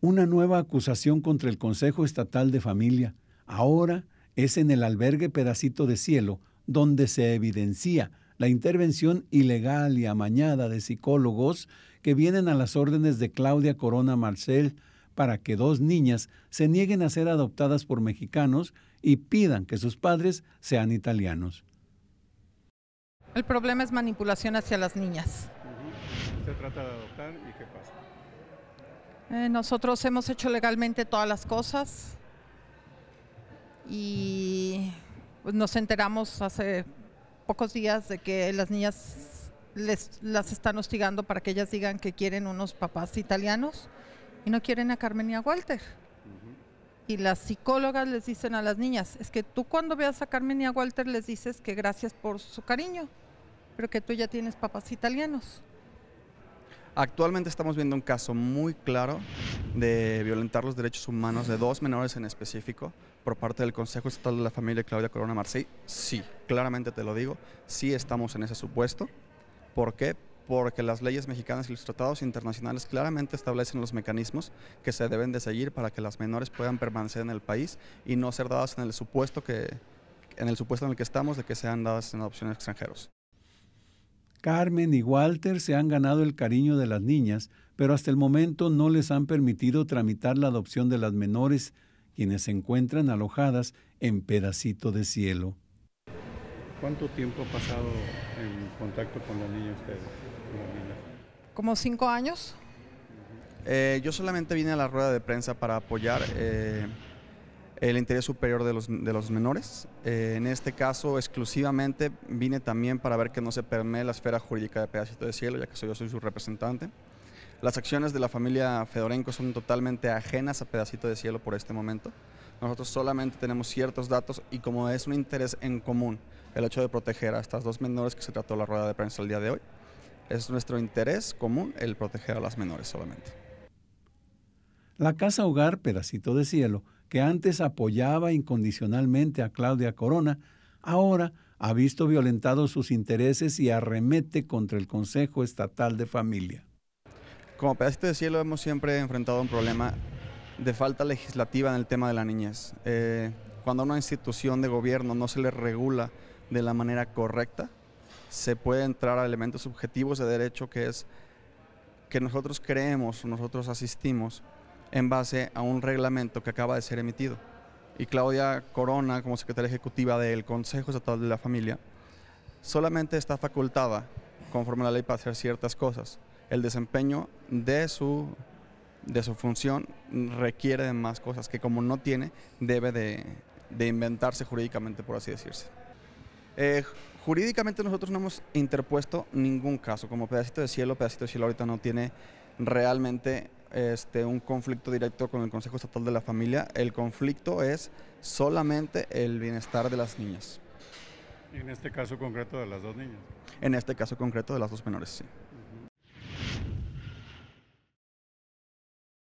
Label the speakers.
Speaker 1: una nueva acusación contra el Consejo Estatal de Familia. Ahora es en el albergue Pedacito de Cielo donde se evidencia la intervención ilegal y amañada de psicólogos que vienen a las órdenes de Claudia Corona Marcel para que dos niñas se nieguen a ser adoptadas por mexicanos y pidan que sus padres sean italianos.
Speaker 2: El problema es manipulación hacia las niñas.
Speaker 1: Se trata de adoptar y qué pasa.
Speaker 2: Eh, nosotros hemos hecho legalmente todas las cosas y pues, nos enteramos hace pocos días de que las niñas les, las están hostigando para que ellas digan que quieren unos papás italianos y no quieren a Carmen y a Walter. Y las psicólogas les dicen a las niñas, es que tú cuando veas a Carmen y a Walter les dices que gracias por su cariño, pero que tú ya tienes papás italianos.
Speaker 3: Actualmente estamos viendo un caso muy claro de violentar los derechos humanos de dos menores en específico por parte del Consejo Estatal de la Familia Claudia Corona Marcí. Sí, claramente te lo digo, sí estamos en ese supuesto. ¿Por qué? Porque las leyes mexicanas y los tratados internacionales claramente establecen los mecanismos que se deben de seguir para que las menores puedan permanecer en el país y no ser dadas en el supuesto que en el supuesto en el que estamos de que sean dadas en adopción extranjeros.
Speaker 1: Carmen y Walter se han ganado el cariño de las niñas, pero hasta el momento no les han permitido tramitar la adopción de las menores, quienes se encuentran alojadas en pedacito de cielo. ¿Cuánto tiempo ha pasado en contacto con LAS niños, ustedes?
Speaker 2: Como cinco años.
Speaker 3: Eh, yo solamente vine a la rueda de prensa para apoyar. Eh, el interés superior de los, menores. Eh, en este caso, exclusivamente vine también para ver que no se permee la esfera jurídica de Pedacito de Cielo, ya que soy, yo soy su representante. Las acciones de la familia Fedorenko son totalmente ajenas a Pedacito de Cielo por este momento. Nosotros solamente tenemos ciertos datos y como es un interés en común el hecho de proteger a estas dos menores que se trató la rueda de prensa el día de hoy, es nuestro interés común el proteger a las menores solamente.
Speaker 1: La casa hogar Pedacito de Cielo que antes apoyaba incondicionalmente a Claudia Corona, ahora ha visto violentados sus intereses y arremete contra el Consejo Estatal de Familia.
Speaker 3: Como pedacito de cielo hemos siempre enfrentado un problema de falta legislativa en el tema de la niñez. Eh, cuando a una institución de gobierno no se le regula de la manera correcta, se puede entrar a elementos subjetivos de derecho que es que nosotros creemos, nosotros asistimos en base a un reglamento que acaba de ser emitido. Y Claudia Corona, como secretaria ejecutiva del Consejo Estatal de la Familia, solamente está facultada, conforme a la ley, para hacer ciertas cosas. El desempeño de su, de su función requiere de más cosas que como no tiene, debe de, de inventarse jurídicamente, por así decirse. Eh, jurídicamente nosotros no hemos interpuesto ningún caso, como pedacito de cielo, pedacito de cielo ahorita no tiene realmente este, un conflicto directo con el Consejo Estatal de la Familia. El conflicto es solamente el bienestar de las niñas.
Speaker 1: en este caso concreto de las dos niñas?
Speaker 3: En este caso concreto de las dos menores, sí.